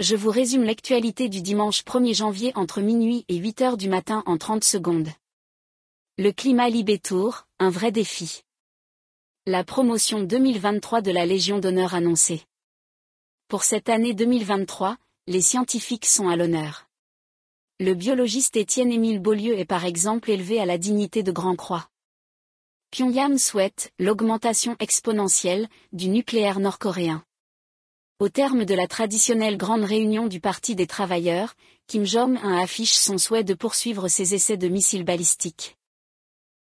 Je vous résume l'actualité du dimanche 1er janvier entre minuit et 8 heures du matin en 30 secondes. Le climat Libétour, un vrai défi. La promotion 2023 de la Légion d'honneur annoncée. Pour cette année 2023, les scientifiques sont à l'honneur. Le biologiste Étienne-Émile Beaulieu est par exemple élevé à la dignité de Grand Croix. Pyongyang souhaite l'augmentation exponentielle du nucléaire nord-coréen. Au terme de la traditionnelle grande réunion du Parti des travailleurs, Kim Jong-un affiche son souhait de poursuivre ses essais de missiles balistiques.